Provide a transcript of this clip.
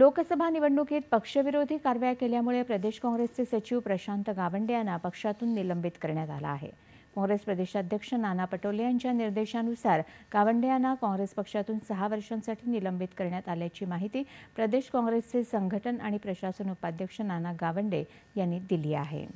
लोकसभा निवडणुकीत पक्षविरोधी कारवाया केल्यामुळे प्रदेश काँग्रेसचे सचिव प्रशांत गावंडे यांना पक्षातून निलंबित करण्यात आलं आहे काँग्रेस प्रदेशाध्यक्ष नाना पटोले यांच्या निर्देशानुसार गावंडे यांना काँग्रेस पक्षातून सहा वर्षांसाठी निलंबित करण्यात आल्याची माहिती प्रदेश काँग्रेसचे संघटन आणि प्रशासन उपाध्यक्ष नाना गावंडे यांनी दिली आहे